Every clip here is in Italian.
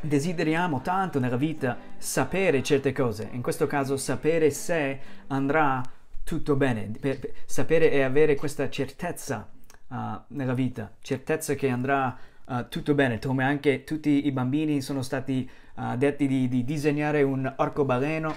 desideriamo tanto nella vita sapere certe cose, in questo caso sapere se andrà tutto bene, per, per, sapere e avere questa certezza uh, nella vita, certezza che andrà uh, tutto bene, come anche tutti i bambini sono stati uh, detti di, di, disegnare un arcobaleno,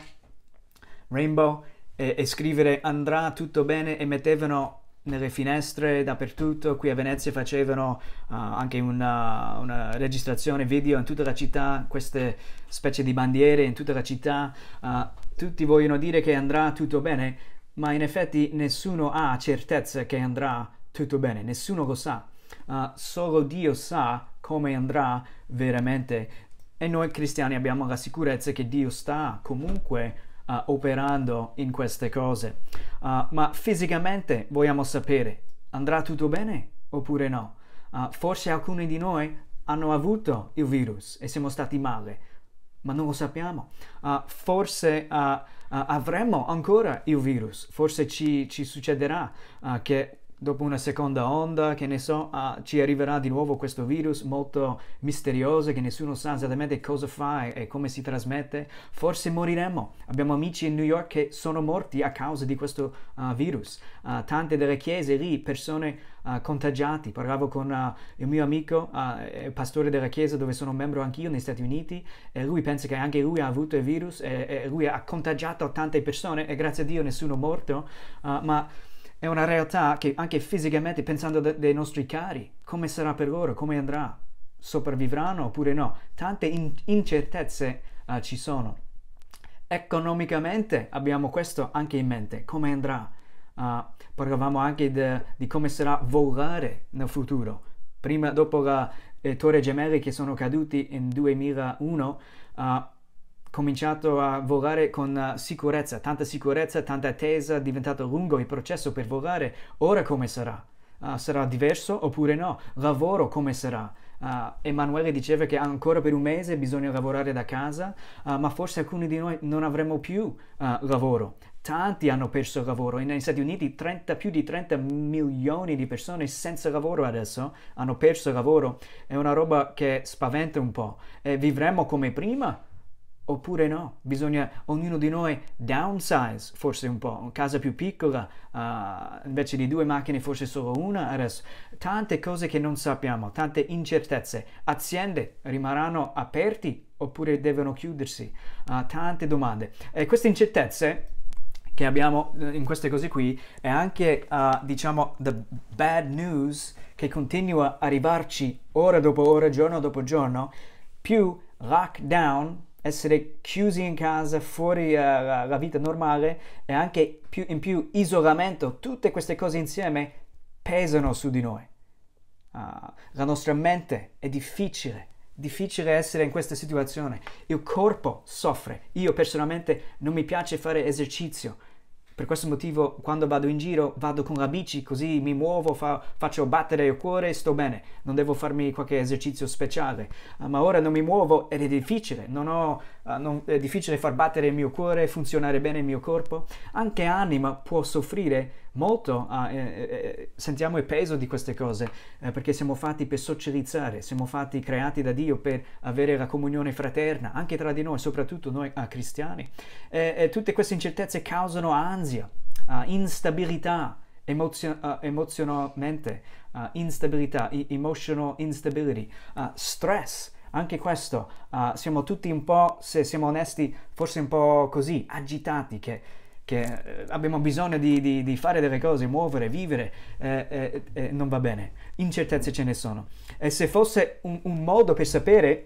rainbow, e, e scrivere andrà tutto bene e mettevano nelle finestre, dappertutto. Qui a Venezia facevano uh, anche una, una, registrazione video in tutta la città, queste specie di bandiere in tutta la città. Uh, tutti vogliono dire che andrà tutto bene, ma in effetti nessuno ha certezza che andrà tutto bene, nessuno lo sa. Uh, solo Dio sa come andrà veramente. E noi cristiani abbiamo la sicurezza che Dio sta comunque uh, operando in queste cose. Uh, ma fisicamente vogliamo sapere, andrà tutto bene oppure no? Uh, forse alcuni di noi hanno avuto il virus e siamo stati male, ma non lo sappiamo. forse avremo ancora il virus, forse ci, ci succederà che dopo una seconda onda, che ne so, ah, ci arriverà di nuovo questo virus molto misterioso che nessuno sa esattamente cosa fa e, come si trasmette, forse moriremo. Abbiamo amici in New York che sono morti a causa di questo uh, virus. Uh, tante delle chiese lì, persone uh, contagiate. Parlavo con il mio amico, il eh, pastore della chiesa dove sono membro anch'io negli Stati Uniti, e lui pensa che anche lui ha avuto il virus e, e lui ha contagiato tante persone e grazie a Dio nessuno è morto, ma è una realtà che anche fisicamente, pensando de- dei nostri cari, come sarà per loro, come andrà, sopravvivranno oppure no, tante in- incertezze uh, ci sono. Economicamente abbiamo questo anche in mente, come andrà. Uh, parlavamo anche de- di come sarà volare nel futuro. Prima, dopo le eh, torre gemelle che sono cadute in 2001, uh, eh, cominciato a volare con eh, sicurezza, tanta sicurezza, tanta attesa, è diventato lungo il processo per volare, ora come sarà? Uh, sarà diverso oppure no? Lavoro come sarà? Uh, Emanuele diceva che ancora per un mese bisogna lavorare da casa, uh, ma forse alcuni di noi non avremo più lavoro. Tanti hanno perso il lavoro negli Stati Uniti 30, più di 30 milioni di persone senza lavoro adesso hanno perso il lavoro. È una roba che spaventa un po'. E vivremo come prima? oppure no, bisogna ognuno di noi downsize forse un po', una casa più piccola, uh, invece di due macchine forse solo una adesso, tante cose che non sappiamo, tante incertezze, aziende rimarranno aperte oppure devono chiudersi, uh, tante domande e queste incertezze che abbiamo eh, in queste cose qui è anche uh, diciamo the bad news che continua a arrivarci ora dopo ora, giorno dopo giorno, più lockdown essere chiusi in casa, fuori dalla eh, vita normale e anche più, in più isolamento, tutte queste cose insieme pesano su di noi. Uh, la nostra mente è difficile, difficile essere in questa situazione. Il corpo soffre. Io personalmente non mi piace fare esercizio per questo motivo quando vado in giro vado con la bici così mi muovo, fa, faccio battere il cuore e sto bene, non devo farmi qualche esercizio speciale. Uh, ma ora non mi muovo ed è difficile, non ho, uh, non, è difficile far battere il mio cuore, funzionare bene il mio corpo. Anche anima può soffrire molto a, ah, eh, eh, eh, sentiamo il peso di queste cose eh, perché siamo fatti per socializzare, siamo fatti creati da Dio per avere la comunione fraterna anche tra di noi, soprattutto noi ah, cristiani. e eh, tutte queste incertezze causano ansia, ah, instabilità emozio- ah, emozionalmente, instabilità, emotional instability, stress anche questo, uh, siamo tutti un po', se siamo onesti, forse un po' così, agitati, che che eh, abbiamo bisogno di, di, di fare delle cose, muovere, vivere, eh, eh, eh, non va bene. Incertezze ce ne sono. E se fosse un, un, modo per sapere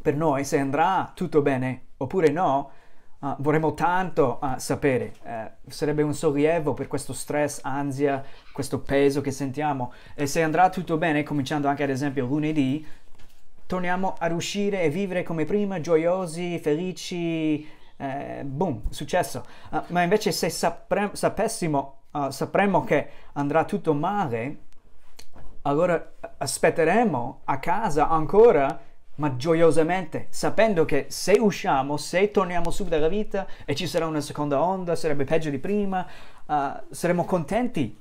per noi se andrà tutto bene oppure no, uh, vorremmo tanto uh, sapere. Uh, sarebbe un sollievo per questo stress, ansia, questo peso che sentiamo. E se andrà tutto bene, cominciando anche ad esempio lunedì, torniamo ad uscire e vivere come prima, gioiosi, felici eh, boom, successo. Uh, ma invece se sapre- sapessimo, uh, ah, sapremmo che andrà tutto male, allora aspetteremo a casa ancora ma gioiosamente, sapendo che se usciamo, se torniamo su dalla vita e ci sarà una seconda onda, sarebbe peggio di prima, uh, saremo contenti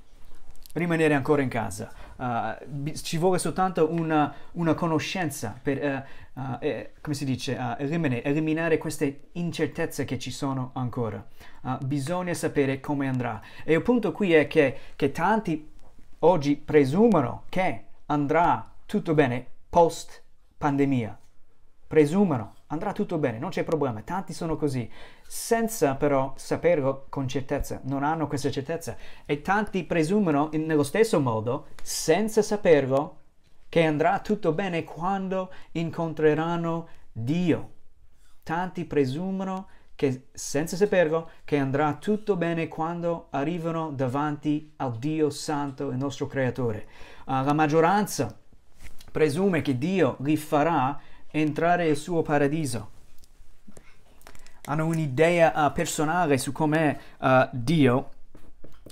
rimanere ancora in casa. Uh, ci vuole soltanto una, una conoscenza per uh, uh, eh, come si dice, uh, eh, eliminare, eliminare, queste incertezze che ci sono ancora. Uh, bisogna sapere come andrà. E il punto qui è che, che tanti oggi presumono che andrà tutto bene post pandemia. Presumono, andrà tutto bene, non c'è problema, tanti sono così, senza però saperlo con certezza, non hanno questa certezza e tanti presumono in, nello stesso modo, senza saperlo, che andrà tutto bene quando incontreranno Dio. Tanti presumono che, senza saperlo, che andrà tutto bene quando arrivano davanti al Dio Santo, il nostro Creatore. Uh, la maggioranza presume che Dio li farà entrare nel suo paradiso. Hanno un'idea uh, personale su com'è uh, Dio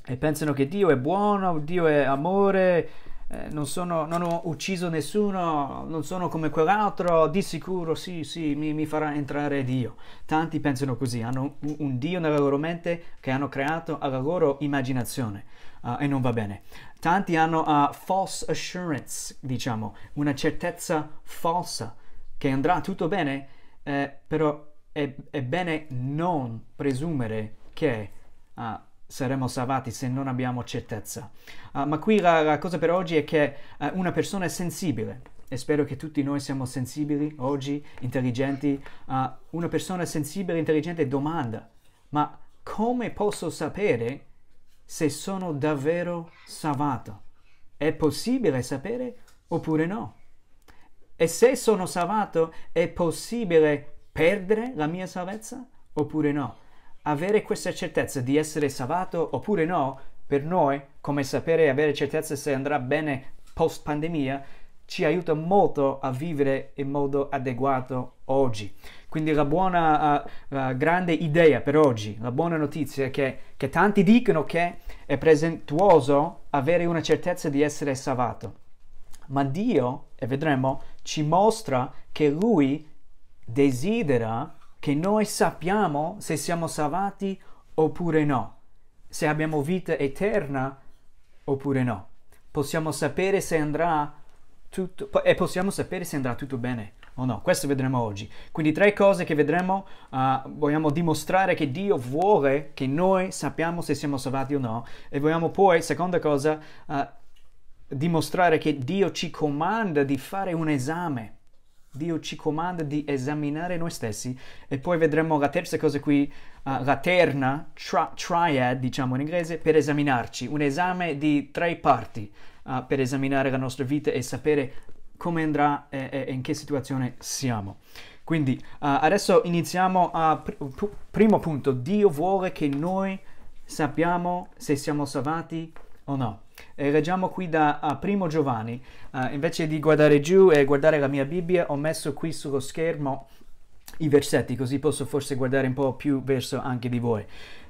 e pensano che Dio è buono, Dio è amore, eh, non, sono, non, ho ucciso nessuno, non sono come quell'altro, di sicuro sì, sì, mi, mi farà entrare Dio. Tanti pensano così, hanno un, un, Dio nella loro mente che hanno creato alla loro immaginazione uh, e non va bene. Tanti hanno uh, false assurance, diciamo, una certezza falsa che andrà tutto bene, eh, però è, è, bene non presumere che... Uh, saremo salvati se non abbiamo certezza. Uh, ma qui la, la, cosa per oggi è che uh, una persona è sensibile e spero che tutti noi siamo sensibili oggi, intelligenti. Uh, una persona sensibile e intelligente domanda, ma come posso sapere se sono davvero salvato? È possibile sapere oppure no? E se sono salvato, è possibile perdere la mia salvezza oppure no? avere questa certezza di essere salvato oppure no, per noi, come sapere e avere certezza se andrà bene post pandemia, ci aiuta molto a vivere in modo adeguato oggi. Quindi la buona, uh, uh, grande idea per oggi, la buona notizia è che, che tanti dicono che è presentuoso avere una certezza di essere salvato, ma Dio, e vedremo, ci mostra che Lui desidera che noi sappiamo se siamo salvati oppure no, se abbiamo vita eterna oppure no. Possiamo sapere se andrà tutto e possiamo sapere se andrà tutto bene o no. Questo vedremo oggi. Quindi tre cose che vedremo, uh, vogliamo dimostrare che Dio vuole che noi sappiamo se siamo salvati o no e vogliamo poi, seconda cosa, uh, dimostrare che Dio ci comanda di fare un esame Dio ci comanda di esaminare noi stessi e poi vedremo la terza cosa qui, uh, la terna, tra, triad diciamo in inglese, per esaminarci, un esame di tre parti uh, per esaminare la nostra vita e sapere come andrà e, e in che situazione siamo. Quindi uh, adesso iniziamo a pr- primo punto, Dio vuole che noi sappiamo se siamo salvati o no? E leggiamo qui da ah, Primo Giovanni. Uh, invece di guardare giù e guardare la mia Bibbia, ho messo qui sullo schermo i versetti, così posso forse guardare un po' più verso anche di voi.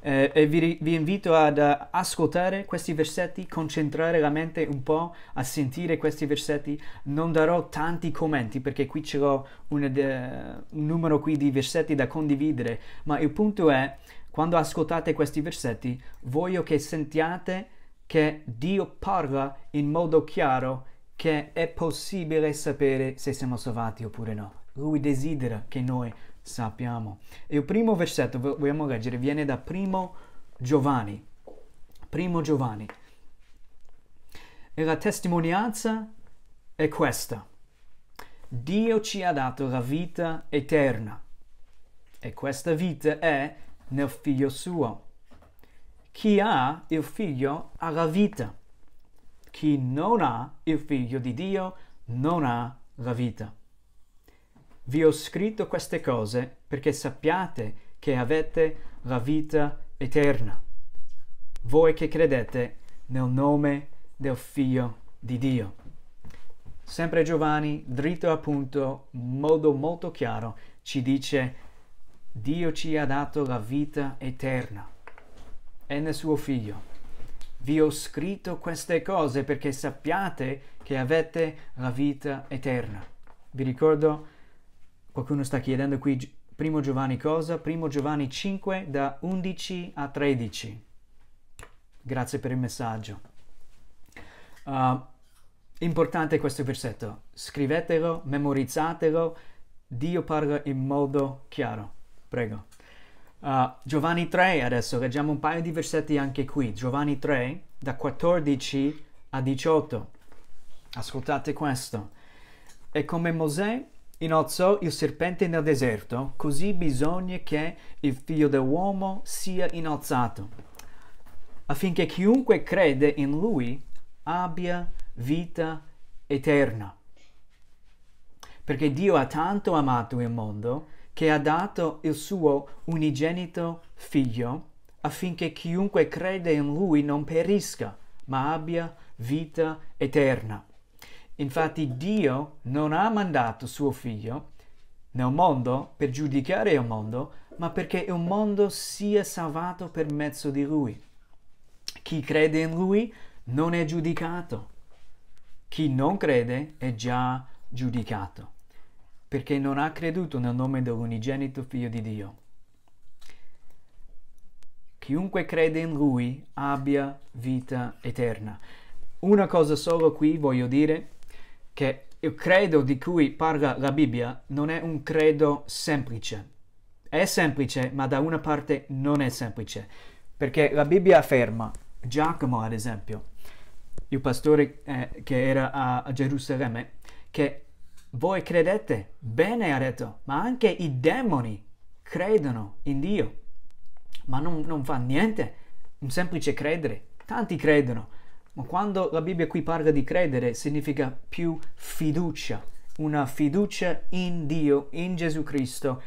Eh, e vi, vi, invito ad uh, ascoltare questi versetti, concentrare la mente un po' a sentire questi versetti. Non darò tanti commenti perché qui ce l'ho un, uh, un numero qui di versetti da condividere, ma il punto è, quando ascoltate questi versetti, voglio che sentiate che Dio parla in modo chiaro che è possibile sapere se siamo salvati oppure no. Lui desidera che noi sappiamo. E il primo versetto vogliamo leggere viene da Primo Giovanni. Primo Giovanni. E la testimonianza è questa. Dio ci ha dato la vita eterna e questa vita è nel figlio suo. Chi ha il figlio ha la vita. Chi non ha il figlio di Dio non ha la vita. Vi ho scritto queste cose perché sappiate che avete la vita eterna. Voi che credete nel nome del figlio di Dio. Sempre Giovanni, dritto a punto, in modo molto chiaro, ci dice Dio ci ha dato la vita eterna e nel suo figlio. Vi ho scritto queste cose perché sappiate che avete la vita eterna. Vi ricordo, qualcuno sta chiedendo qui, primo Giovanni cosa? Primo Giovanni 5 da 11 a 13. Grazie per il messaggio. Uh, importante questo versetto, scrivetelo, memorizzatelo, Dio parla in modo chiaro. Prego. Uh, Giovanni 3, adesso leggiamo un paio di versetti anche qui. Giovanni 3, da 14 a 18. Ascoltate questo. E come Mosè innalzò il serpente nel deserto, così bisogna che il figlio dell'uomo sia innalzato, affinché chiunque crede in lui abbia vita eterna. Perché Dio ha tanto amato il mondo che ha dato il suo unigenito figlio affinché chiunque crede in lui non perisca, ma abbia vita eterna. Infatti Dio non ha mandato suo figlio nel mondo per giudicare il mondo, ma perché il mondo sia salvato per mezzo di lui. Chi crede in lui non è giudicato. Chi non crede è già giudicato perché non ha creduto nel nome dell'unigenito figlio di Dio. Chiunque crede in lui abbia vita eterna. Una cosa solo qui voglio dire che il credo di cui parla la Bibbia non è un credo semplice. È semplice, ma da una parte non è semplice, perché la Bibbia afferma, Giacomo ad esempio, il pastore eh, che era a Gerusalemme, che voi credete? Bene, ha detto, ma anche i demoni credono in Dio. Ma non, non fa niente, un semplice credere. Tanti credono, ma quando la Bibbia qui parla di credere significa più fiducia, una fiducia in Dio, in Gesù Cristo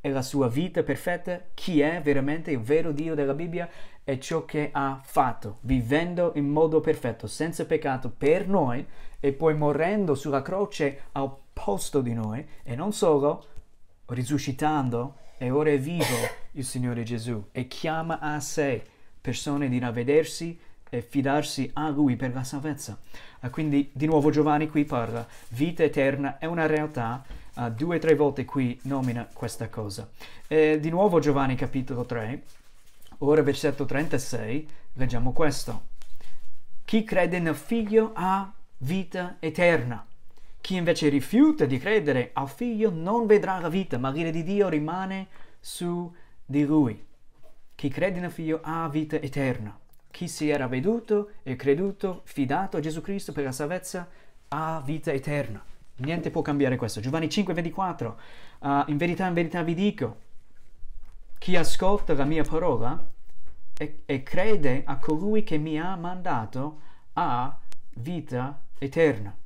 e la sua vita perfetta, chi è veramente il vero Dio della Bibbia e ciò che ha fatto, vivendo in modo perfetto, senza peccato per noi e poi morendo sulla croce al posto di noi e non solo, risuscitando e ora è vivo il Signore Gesù e chiama a sé persone di ravvedersi e fidarsi a Lui per la salvezza. Ah, quindi di nuovo Giovanni qui parla, vita eterna è una realtà, uh, due o tre volte qui nomina questa cosa. E di nuovo Giovanni capitolo 3, ora versetto 36, leggiamo questo. Chi crede nel figlio ha vita eterna chi invece rifiuta di credere al figlio non vedrà la vita, ma l'ira di Dio rimane su di lui. Chi crede nel figlio ha vita eterna. Chi si era veduto e creduto, fidato a Gesù Cristo per la salvezza, ha vita eterna. Niente può cambiare questo. Giovanni 5, 24. Uh, in verità, in verità vi dico, chi ascolta la mia parola e, e crede a colui che mi ha mandato ha vita eterna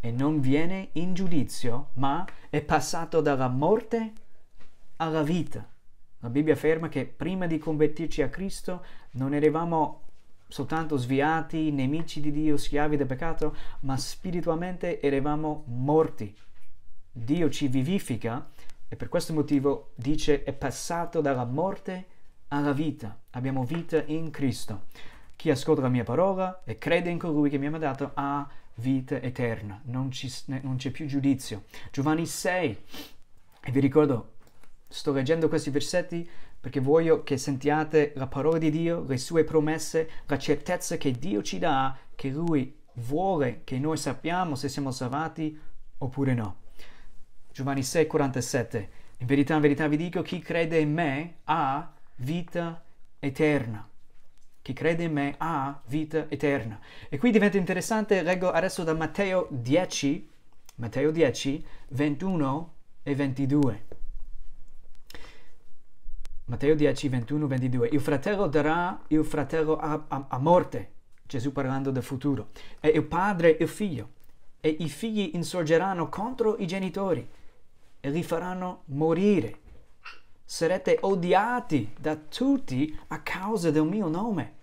e non viene in giudizio, ma è passato dalla morte alla vita. La Bibbia afferma che prima di convertirci a Cristo non eravamo soltanto sviati, nemici di Dio, schiavi del peccato, ma spiritualmente eravamo morti. Dio ci vivifica e per questo motivo dice è passato dalla morte alla vita. Abbiamo vita in Cristo. Chi ascolta la mia parola e crede in colui che mi ha mandato ha vita vita eterna, non, ci, non c'è più giudizio. Giovanni 6, e vi ricordo, sto leggendo questi versetti perché voglio che sentiate la parola di Dio, le sue promesse, la certezza che Dio ci dà, che Lui vuole che noi sappiamo se siamo salvati oppure no. Giovanni 6, 47. In verità, in verità vi dico, chi crede in me ha vita eterna. Chi crede in me ha vita eterna. E qui diventa interessante, leggo adesso da Matteo 10, Matteo 10, 21 e 22. Matteo 10, 21, 22. Il fratello darà il fratello a, a, a morte, Gesù parlando del futuro, e il padre il figlio, e i figli insorgeranno contro i genitori e li faranno morire. Sarete odiati da tutti a causa del mio nome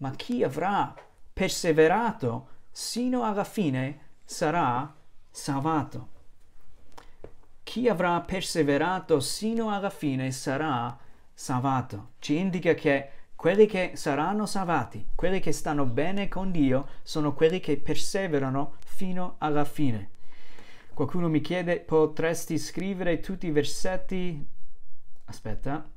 ma chi avrà perseverato sino alla fine sarà salvato. Chi avrà perseverato sino alla fine sarà salvato. Ci indica che quelli che saranno salvati, quelli che stanno bene con Dio, sono quelli che perseverano fino alla fine. Qualcuno mi chiede, potresti scrivere tutti i versetti, aspetta,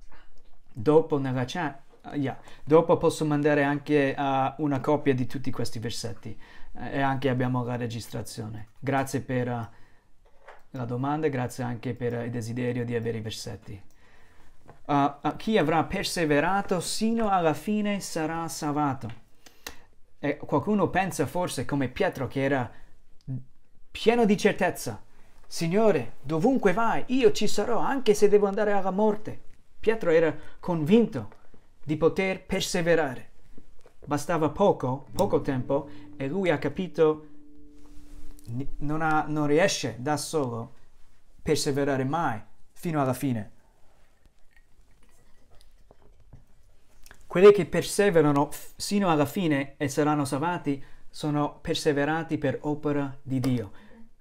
dopo nella chat? Ah, yeah. Dopo posso mandare anche uh, una copia di tutti questi versetti eh, e anche abbiamo la registrazione. Grazie per ah, la domanda, grazie anche per il desiderio di avere i versetti. chi avrà perseverato sino alla fine sarà salvato. E qualcuno pensa forse come Pietro che era pieno di certezza. Signore, dovunque vai, io ci sarò anche se devo andare alla morte. Pietro era convinto di poter perseverare. Bastava poco, poco tempo, e lui ha capito, non, non riesce da solo a perseverare mai fino alla fine. Quelli che perseverano sino alla fine e saranno salvati sono perseverati per opera di Dio.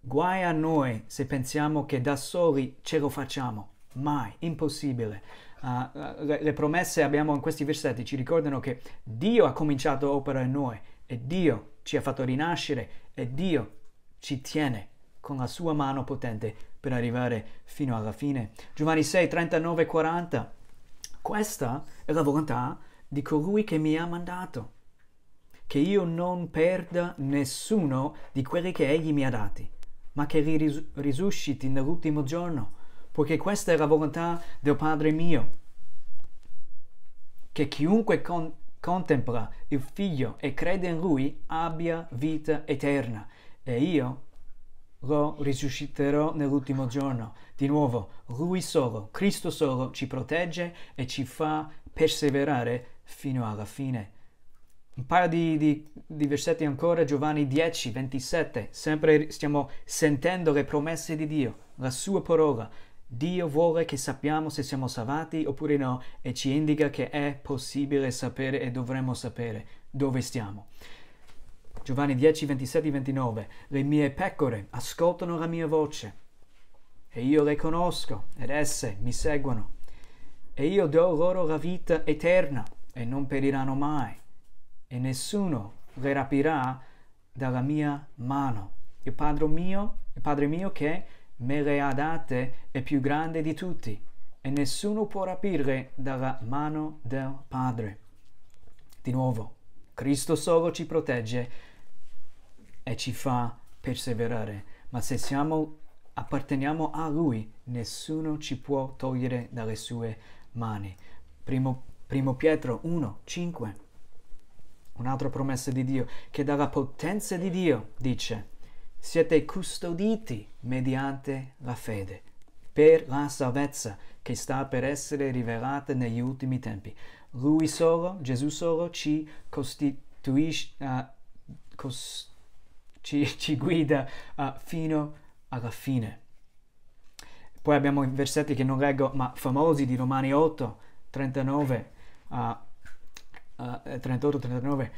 Guai a noi se pensiamo che da soli ce lo facciamo. Mai, impossibile uh, le, le promesse abbiamo in questi versetti ci ricordano che Dio ha cominciato opera in noi e Dio ci ha fatto rinascere e Dio ci tiene con la sua mano potente per arrivare fino alla fine. Giovanni 6, 39, 40. Questa è la volontà di colui che mi ha mandato, che io non perda nessuno di quelli che egli mi ha dati, ma che li risusciti nell'ultimo giorno poiché questa è la volontà del Padre mio, che chiunque con contempla il Figlio e crede in Lui abbia vita eterna, e io lo risusciterò nell'ultimo giorno. Di nuovo, Lui solo, Cristo solo, ci protegge e ci fa perseverare fino alla fine. Un paio di, di, di, versetti ancora, Giovanni 10, 27, sempre stiamo sentendo le promesse di Dio, la sua parola, Dio vuole che sappiamo se siamo salvati oppure no e ci indica che è possibile sapere e dovremmo sapere dove stiamo. Giovanni 10, 27, 29. Le mie pecore ascoltano la mia voce e io le conosco ed esse mi seguono. E io do loro la vita eterna e non periranno mai e nessuno le rapirà dalla mia mano. Il Padre mio, il Padre mio che me le ha date, è più grande di tutti e nessuno può rapire dalla mano del Padre. Di nuovo, Cristo solo ci protegge e ci fa perseverare, ma se siamo, apparteniamo a Lui, nessuno ci può togliere dalle sue mani. Primo, primo Pietro 1, 5. Un'altra promessa di Dio, che dalla potenza di Dio, dice, siete custoditi mediante la fede per la salvezza che sta per essere rivelata negli ultimi tempi. Lui solo, Gesù solo, ci costituisce, uh, cos- ci, ci, guida uh, fino alla fine. Poi abbiamo i versetti che non leggo, ma famosi di Romani 8, 39, uh, 38, 39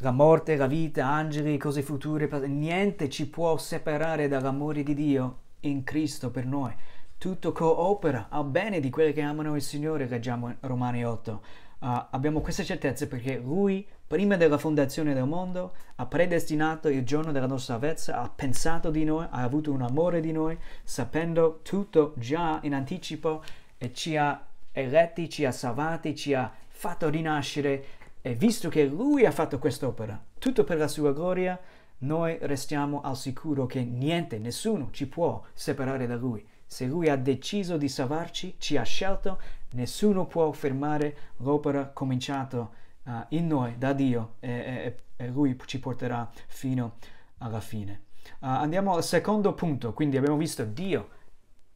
la morte, la vita, angeli, cose future, niente ci può separare dall'amore di Dio in Cristo per noi. Tutto coopera al bene di quelli che amano il Signore, leggiamo in Romani 8. Uh, ah, abbiamo questa certezza perché Lui, prima della fondazione del mondo, ha predestinato il giorno della nostra salvezza, ha pensato di noi, ha avuto un amore di noi, sapendo tutto già in anticipo e ci ha eletti, ci ha salvati, ci ha fatto rinascere e visto che Lui ha fatto quest'opera, tutto per la sua gloria, noi restiamo al sicuro che niente, nessuno ci può separare da Lui. Se Lui ha deciso di salvarci, ci ha scelto, nessuno può fermare l'opera cominciata uh, in noi da Dio e, e, e, Lui ci porterà fino alla fine. Uh, andiamo al secondo punto, quindi abbiamo visto Dio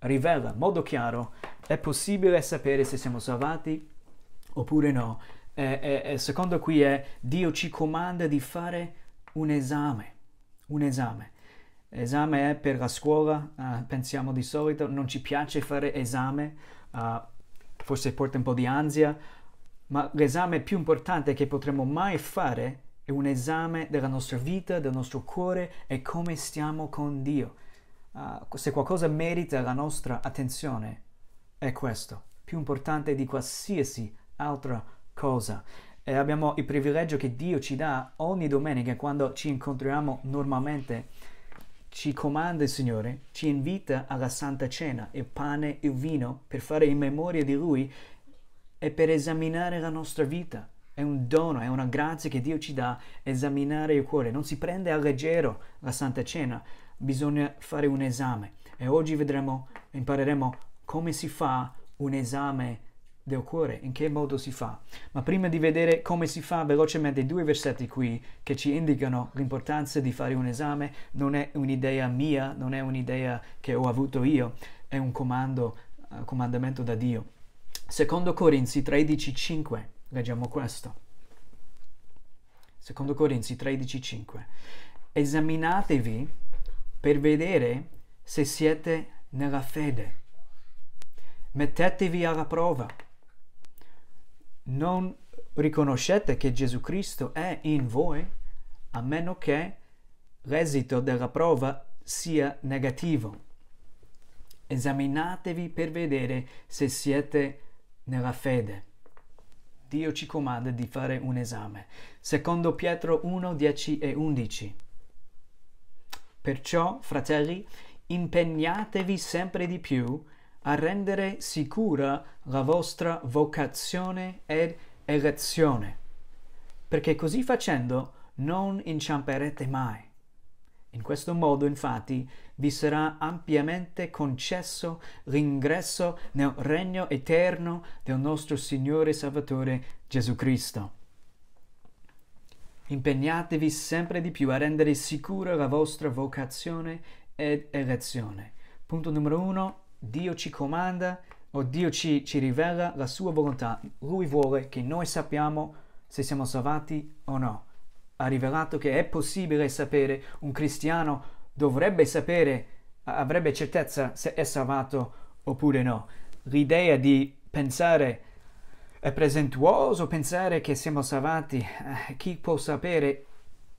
rivela in modo chiaro, è possibile sapere se siamo salvati oppure no eh, eh, secondo qui è Dio ci comanda di fare un esame, un esame. Esame è per la scuola, uh, pensiamo di solito, non ci piace fare esame, uh, forse porta un po' di ansia, ma l'esame più importante che potremmo mai fare è un esame della nostra vita, del nostro cuore e come stiamo con Dio. Uh, se qualcosa merita la nostra attenzione, è questo, più importante di qualsiasi altra cosa cosa. Eh, abbiamo il privilegio che Dio ci dà ogni domenica quando ci incontriamo normalmente. Ci comanda il Signore, ci invita alla Santa Cena, il pane, il vino, per fare in memoria di Lui e per esaminare la nostra vita. È un dono, è una grazia che Dio ci dà esaminare il cuore. Non si prende a leggero la Santa Cena, bisogna fare un esame. E oggi vedremo, impareremo come si fa un esame del cuore, in che modo si fa. Ma prima di vedere come si fa, velocemente due versetti qui che ci indicano l'importanza di fare un esame non è un'idea mia, non è un'idea che ho avuto io, è un comando, uh, comandamento da Dio. Secondo Corinzi 13:5, leggiamo questo. Secondo Corinzi 13:5. Esaminatevi per vedere se siete nella fede mettetevi alla prova non riconoscete che Gesù Cristo è in voi, a meno che l'esito della prova sia negativo. Esaminatevi per vedere se siete nella fede. Dio ci comanda di fare un esame. Secondo Pietro 1, 10 e 11. Perciò, fratelli, impegnatevi sempre di più a rendere sicura la vostra vocazione ed elezione, perché così facendo non inciamperete mai. In questo modo, infatti, vi sarà ampiamente concesso l'ingresso nel regno eterno del nostro Signore Salvatore Gesù Cristo. Impegnatevi sempre di più a rendere sicura la vostra vocazione ed elezione. Punto numero uno, Dio ci comanda o Dio ci, ci rivela la sua volontà. Lui vuole che noi sappiamo se siamo salvati o no. Ha rivelato che è possibile sapere, un cristiano dovrebbe sapere, avrebbe certezza se è salvato oppure no. L'idea di pensare è presentuoso, pensare che siamo salvati, eh, chi può sapere,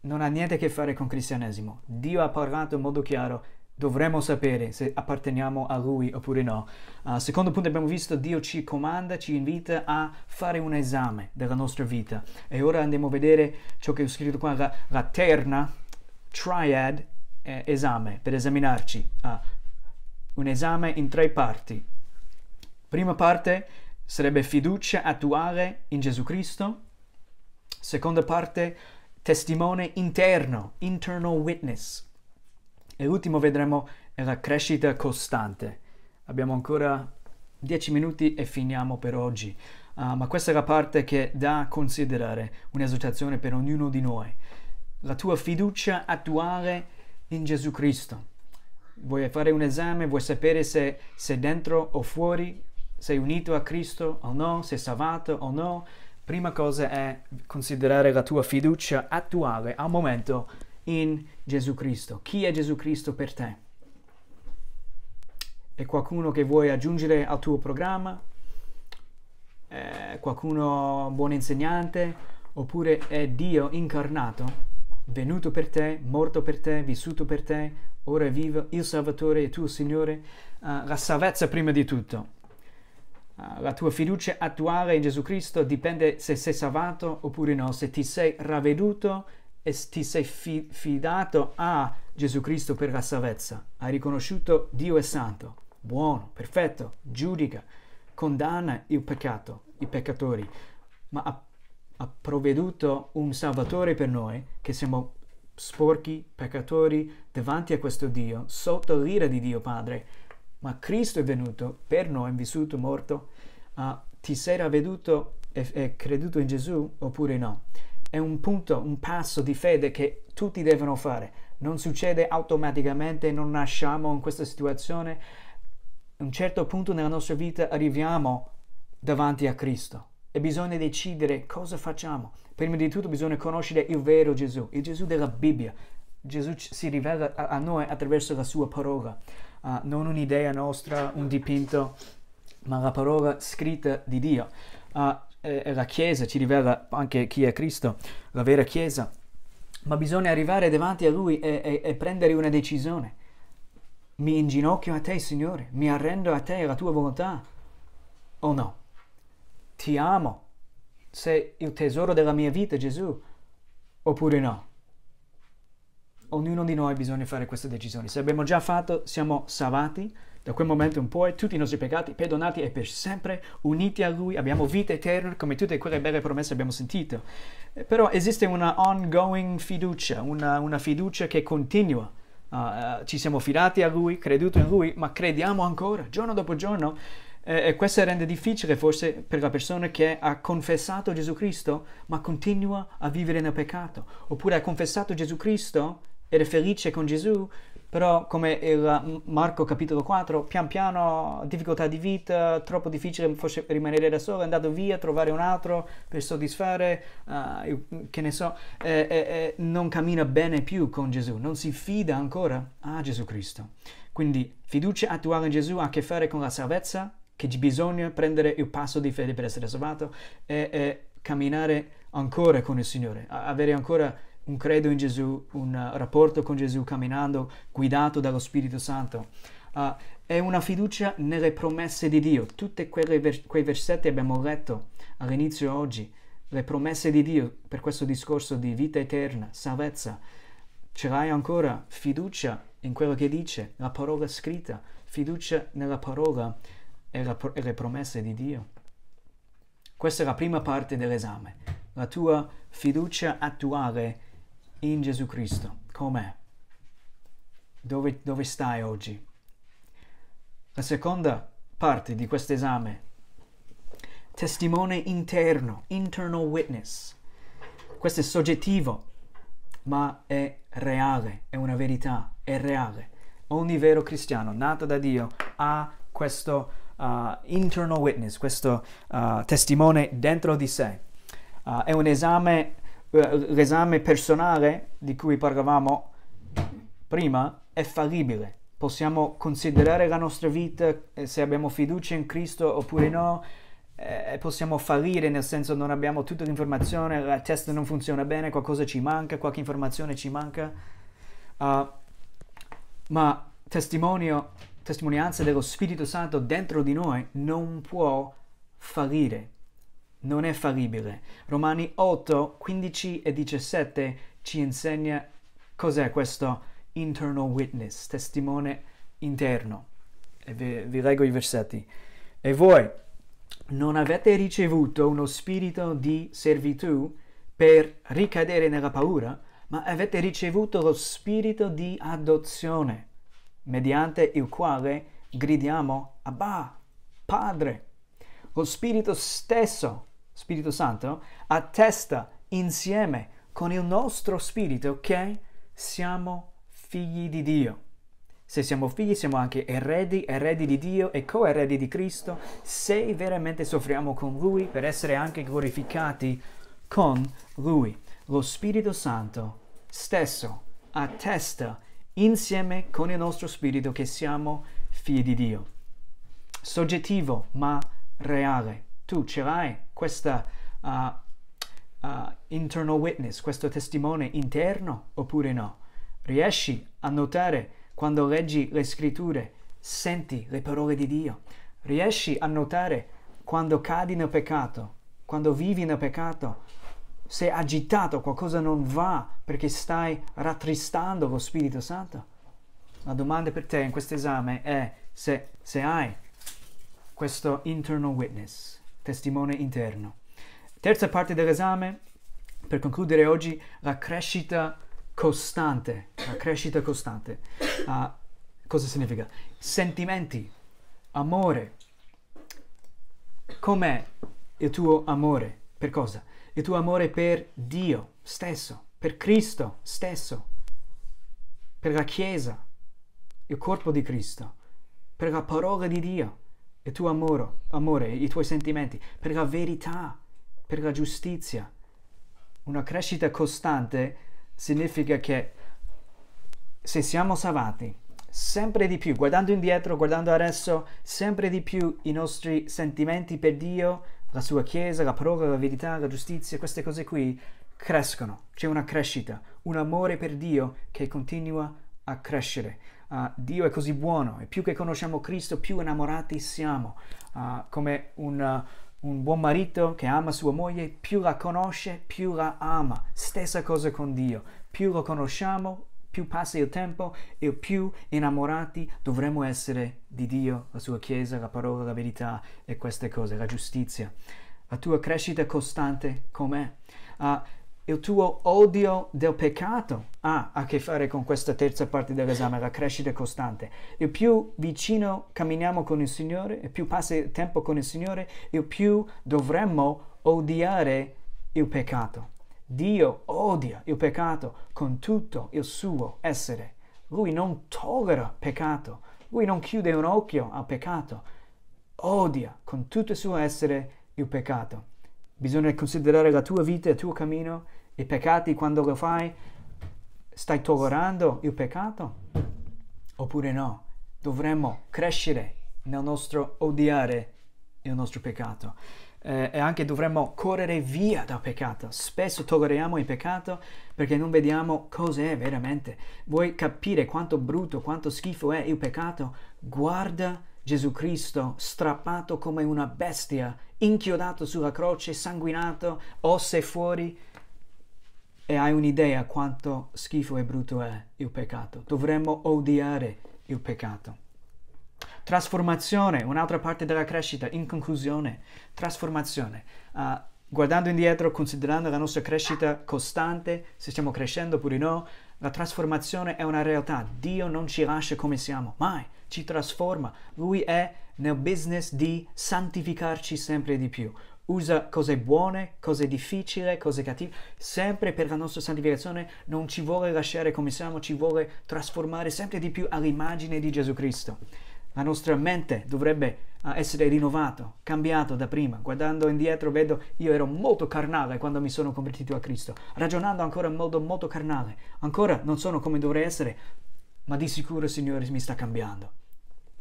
non ha niente a che fare con cristianesimo. Dio ha parlato in modo chiaro dovremmo sapere se apparteniamo a Lui oppure no. Uh, secondo punto abbiamo visto Dio ci comanda, ci invita a fare un esame della nostra vita. E ora andiamo a vedere ciò che ho scritto qua, la, la terna, triad, eh, esame, per esaminarci. Uh, un esame in tre parti. Prima parte sarebbe fiducia attuale in Gesù Cristo. Seconda parte, testimone interno, internal witness e l'ultimo vedremo è la crescita costante. Abbiamo ancora 10 minuti e finiamo per oggi. Uh, ma questa è la parte che da considerare un'esortazione per ognuno di noi. La tua fiducia attuale in Gesù Cristo. Vuoi fare un esame, vuoi sapere se sei dentro o fuori, sei unito a Cristo o no, sei salvato o no. Prima cosa è considerare la tua fiducia attuale al momento in Gesù Cristo. Chi è Gesù Cristo per te? È qualcuno che vuoi aggiungere al tuo programma? È qualcuno buon insegnante? Oppure è Dio incarnato, venuto per te, morto per te, vissuto per te, ora è vivo, il Salvatore e tuo Signore? Uh, la salvezza prima di tutto. Uh, la tua fiducia attuale in Gesù Cristo dipende se sei salvato oppure no, se ti sei ravveduto e ti sei fidato a Gesù Cristo per la salvezza. Hai riconosciuto Dio è santo, buono, perfetto, giudica, condanna il peccato, i peccatori, ma ha, ha provveduto un Salvatore per noi che siamo sporchi, peccatori, davanti a questo Dio, sotto l'ira di Dio Padre. Ma Cristo è venuto per noi, è vissuto, morto. Uh, ti sei ravveduto e, e creduto in Gesù oppure no? è un punto, un passo di fede che tutti devono fare. Non succede automaticamente, non nasciamo in questa situazione. A un certo punto nella nostra vita arriviamo davanti a Cristo e bisogna decidere cosa facciamo. Prima di tutto bisogna conoscere il vero Gesù, il Gesù della Bibbia. Gesù si rivela a noi attraverso la sua parola, uh, non un'idea nostra, un dipinto, ma la parola scritta di Dio. Uh, è la Chiesa, ci rivela anche chi è Cristo, la vera Chiesa, ma bisogna arrivare davanti a Lui e, e, e prendere una decisione. Mi inginocchio a Te, Signore, mi arrendo a Te, alla Tua volontà, o no? Ti amo, sei il tesoro della mia vita, Gesù, oppure no? ognuno di noi bisogna fare queste decisioni. Se abbiamo già fatto, siamo salvati da quel momento in poi, tutti i nostri peccati perdonati e per sempre uniti a Lui, abbiamo vita eterna come tutte quelle belle promesse abbiamo sentito. Eh, però esiste una ongoing fiducia, una, una fiducia che continua. Uh, uh, ci siamo fidati a Lui, creduto in Lui, ma crediamo ancora, giorno dopo giorno. Eh, e questo rende difficile forse per la persona che ha confessato Gesù Cristo ma continua a vivere nel peccato, oppure ha confessato Gesù Cristo era felice con Gesù, però come il Marco capitolo 4, pian piano difficoltà di vita, troppo difficile forse rimanere da solo, è andato via, trovare un altro per soddisfare, uh, che ne so, e, eh, non cammina bene più con Gesù, non si fida ancora a Gesù Cristo. Quindi fiducia attuale in Gesù ha a che fare con la salvezza, che bisogna prendere il passo di fede per essere salvato e, e camminare ancora con il Signore, avere ancora un credo in Gesù, un rapporto con Gesù camminando guidato dallo Spirito Santo. Uh, è una fiducia nelle promesse di Dio. Tutti ver- quei versetti abbiamo letto all'inizio oggi, le promesse di Dio per questo discorso di vita eterna, salvezza. Ce l'hai ancora fiducia in quello che dice, la parola scritta, fiducia nella parola e, la, e le promesse di Dio. Questa è la prima parte dell'esame, la tua fiducia attuale in Gesù Cristo. Com'è? Dove, dove stai oggi? La seconda parte di questo esame, testimone interno, internal witness. Questo è soggettivo, ma è reale, è una verità, è reale. Ogni vero cristiano nato da Dio ha questo uh, internal witness, questo uh, testimone dentro di sé. Uh, è un esame eh, l'esame personale di cui parlavamo prima è fallibile. Possiamo considerare la nostra vita eh, se abbiamo fiducia in Cristo oppure no, eh, possiamo fallire nel senso non abbiamo tutta l'informazione, la testa non funziona bene, qualcosa ci manca, qualche informazione ci manca. Uh, ma testimonio, testimonianza dello Spirito Santo dentro di noi non può fallire non è fallibile. Romani 8, 15 e 17 ci insegna cos'è questo internal witness, testimone interno. E vi, vi leggo i versetti. E voi non avete ricevuto uno spirito di servitù per ricadere nella paura, ma avete ricevuto lo spirito di adozione, mediante il quale gridiamo Abba, Padre. Lo spirito stesso Spirito Santo, attesta insieme con il nostro spirito che siamo figli di Dio. Se siamo figli siamo anche eredi, eredi di Dio e coeredi di Cristo, se veramente soffriamo con Lui per essere anche glorificati con Lui. Lo Spirito Santo stesso attesta insieme con il nostro spirito che siamo figli di Dio. Soggettivo ma reale tu ce l'hai questa uh, uh, internal witness, questo testimone interno oppure no? Riesci a notare quando leggi le scritture, senti le parole di Dio? Riesci a notare quando cadi nel peccato, quando vivi nel peccato, sei agitato, qualcosa non va perché stai rattristando lo Spirito Santo? La domanda per te in questo esame è se, se hai questo internal witness, testimone interno. Terza parte dell'esame, per concludere oggi, la crescita costante. La crescita costante. Uh, cosa significa? Sentimenti, amore. Com'è il tuo amore? Per cosa? Il tuo amore per Dio stesso, per Cristo stesso, per la Chiesa, il corpo di Cristo, per la parola di Dio il tuo amore, amore, i tuoi sentimenti, per la verità, per la giustizia. Una crescita costante significa che se siamo salvati, sempre di più, guardando indietro, guardando adesso, sempre di più i nostri sentimenti per Dio, la sua Chiesa, la parola, la verità, la giustizia, queste cose qui crescono, c'è una crescita, un amore per Dio che continua a crescere uh, Dio è così buono e più che conosciamo Cristo, più innamorati siamo. Uh, come un, eh, un buon marito che ama sua moglie, più la conosce, più la ama. Stessa cosa con Dio. Più lo conosciamo, più passa il tempo e più innamorati dovremo essere di Dio, la sua Chiesa, la parola, la verità e queste cose, la giustizia. La tua crescita costante com'è? Uh, il tuo odio del peccato ha a che fare con questa terza parte dell'esame, la crescita costante. E più vicino camminiamo con il Signore, e più passa il tempo con il Signore, e più dovremmo odiare il peccato. Dio odia il peccato con tutto il suo essere. Lui non tollera peccato, lui non chiude un occhio al peccato, odia con tutto il suo essere il peccato. Bisogna considerare la tua vita, il tuo cammino, i peccati quando lo fai. Stai tollerando il peccato? Oppure no? Dovremmo crescere nel nostro odiare il nostro peccato. Eh, e anche dovremmo correre via dal peccato. Spesso tolleriamo il peccato perché non vediamo cos'è veramente. Vuoi capire quanto brutto, quanto schifo è il peccato? Guarda Gesù Cristo strappato come una bestia, inchiodato sulla croce, sanguinato, osse fuori, e hai un'idea quanto schifo e brutto è il peccato. Dovremmo odiare il peccato. Trasformazione, un'altra parte della crescita, in conclusione, trasformazione. Uh, guardando indietro, considerando la nostra crescita costante, se stiamo crescendo oppure no, la trasformazione è una realtà. Dio non ci lascia come siamo, mai ci trasforma, lui è nel business di santificarci sempre di più. Usa cose buone, cose difficili, cose cattive, sempre per la nostra santificazione, non ci vuole lasciare come siamo, ci vuole trasformare sempre di più all'immagine di Gesù Cristo. La nostra mente dovrebbe eh, essere rinnovata, cambiata da prima. Guardando indietro vedo io ero molto carnale quando mi sono convertito a Cristo, ragionando ancora in modo molto carnale. Ancora non sono come dovrei essere, ma di sicuro il Signore mi sta cambiando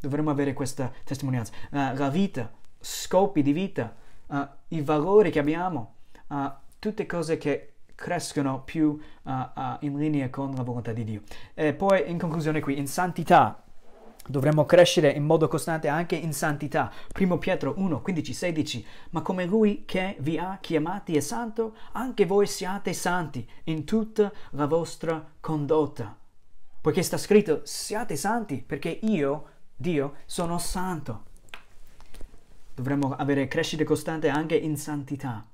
dovremmo avere questa testimonianza. Uh, la vita, scopi di vita, uh, i valori che abbiamo, uh, tutte cose che crescono più in linea con la volontà di Dio. E poi in conclusione qui, in santità, Dovremmo crescere in modo costante anche in santità. Primo Pietro 1, 15, 16. Ma come Lui che vi ha chiamati è santo, anche voi siate santi in tutta la vostra condotta. Poiché sta scritto, siate santi perché io Dio sono santo. Dovremmo avere crescita costante anche in santità,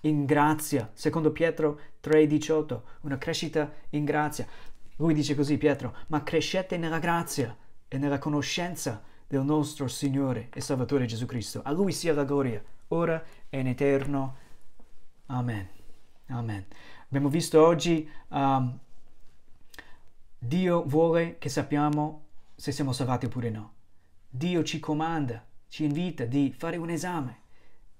in grazia. Secondo Pietro 3:18, una crescita in grazia. Lui dice così Pietro, ma crescete nella grazia e nella conoscenza del nostro Signore e Salvatore Gesù Cristo. A Lui sia la gloria, ora e in eterno. Amen. Amen. Abbiamo visto oggi um, Dio vuole che sappiamo se siamo salvati oppure no. Dio ci comanda, ci invita di fare un esame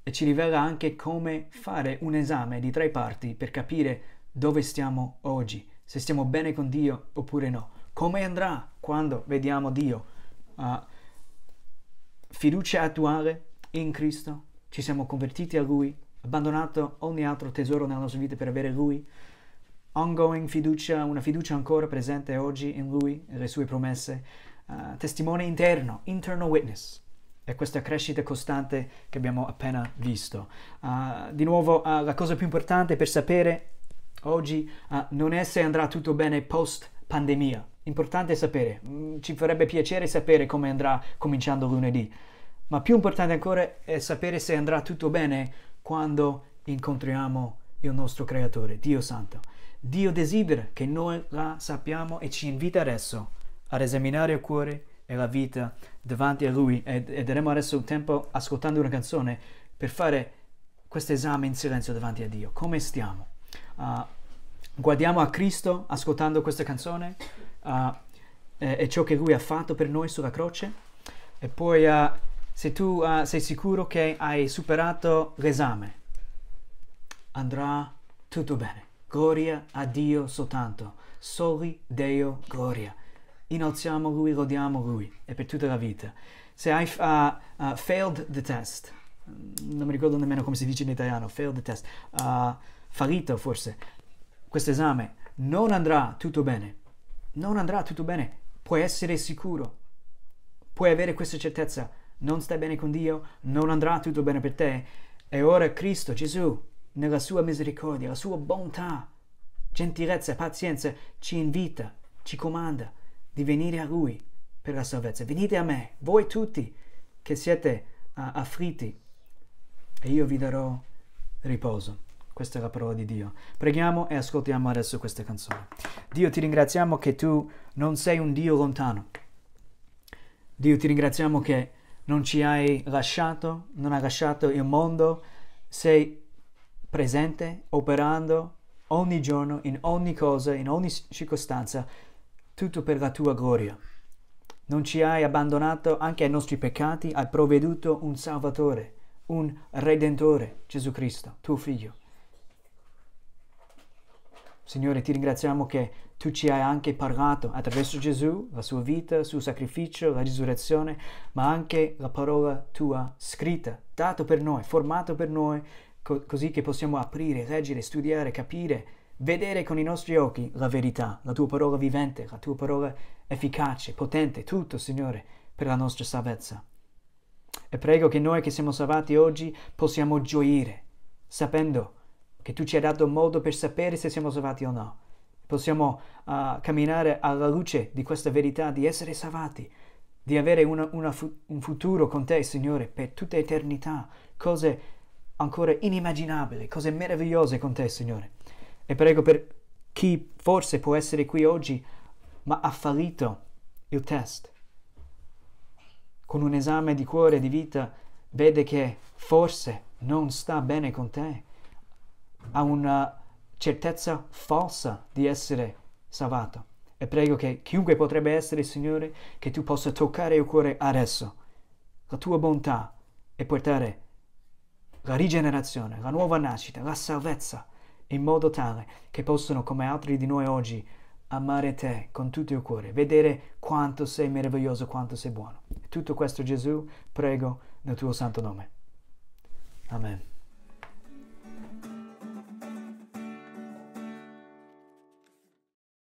e ci rivela anche come fare un esame di tre parti per capire dove stiamo oggi, se stiamo bene con Dio oppure no, come andrà quando vediamo Dio. Uh, fiducia attuale in Cristo, ci siamo convertiti a Lui, abbandonato ogni altro tesoro nella nostra vita per avere Lui, ongoing fiducia, una fiducia ancora presente oggi in Lui e le sue promesse eh, testimone interno, internal witness. È questa crescita costante che abbiamo appena visto. Uh, di nuovo, uh, la cosa più importante per sapere oggi non è se andrà tutto bene post pandemia. Importante sapere, mm, ci farebbe piacere sapere come andrà cominciando lunedì, ma più importante ancora è sapere se andrà tutto bene quando incontriamo il nostro Creatore, Dio Santo. Dio desidera che noi la sappiamo e ci invita adesso a esaminare il cuore e la vita davanti a Lui e, e daremo adesso un tempo ascoltando una canzone per fare questo esame in silenzio davanti a Dio. Come stiamo? Uh, guardiamo a Cristo ascoltando questa canzone uh, e, e, ciò che Lui ha fatto per noi sulla croce e poi uh, se tu sei sicuro che hai superato l'esame andrà tutto bene. Gloria a Dio soltanto. Soli Deo Gloria innalziamo Lui, lodiamo Lui e per tutta la vita. Se hai uh, uh, failed the test, mm, non mi ricordo nemmeno come si dice in italiano, failed the test, uh, fallito forse, questo esame non andrà tutto bene, non andrà tutto bene, puoi essere sicuro, puoi avere questa certezza, non stai bene con Dio, non andrà tutto bene per te. E ora Cristo, Gesù, nella sua misericordia, la sua bontà, gentilezza e pazienza, ci invita, ci comanda di venire a Lui per la salvezza. Venite a me, voi tutti che siete uh, afflitti, e io vi darò riposo. Questa è la parola di Dio. Preghiamo e ascoltiamo adesso questa canzone. Dio, ti ringraziamo che tu non sei un Dio lontano. Dio, ti ringraziamo che non ci hai lasciato, non hai lasciato il mondo, sei presente, operando ogni giorno, in ogni cosa, in ogni circostanza, tutto per la tua gloria. Non ci hai abbandonato anche ai nostri peccati, hai provveduto un Salvatore, un Redentore, Gesù Cristo, tuo Figlio. Signore, ti ringraziamo che tu ci hai anche parlato attraverso Gesù, la sua vita, il suo sacrificio, la risurrezione, ma anche la parola tua scritta, dato per noi, formata per noi, co- così che possiamo aprire, leggere, studiare, capire vedere con i nostri occhi la verità, la tua parola vivente, la tua parola efficace, potente, tutto, Signore, per la nostra salvezza. E prego che noi che siamo salvati oggi possiamo gioire, sapendo che tu ci hai dato modo per sapere se siamo salvati o no. Possiamo uh, camminare alla luce di questa verità, di essere salvati, di avere una, una fu- un futuro con te, Signore, per tutta eternità, cose ancora inimmaginabili, cose meravigliose con te, Signore. E prego per chi forse può essere qui oggi, ma ha fallito il test. Con un esame di cuore e di vita vede che forse non sta bene con te. Ha una certezza falsa di essere salvato. E prego che chiunque potrebbe essere, Signore, che tu possa toccare il cuore adesso, la tua bontà e portare la rigenerazione, la nuova nascita, la salvezza in modo tale che possono, come altri di noi oggi, amare te con tutto il cuore, vedere quanto sei meraviglioso, quanto sei buono. Tutto questo Gesù, prego nel tuo santo nome. Amen.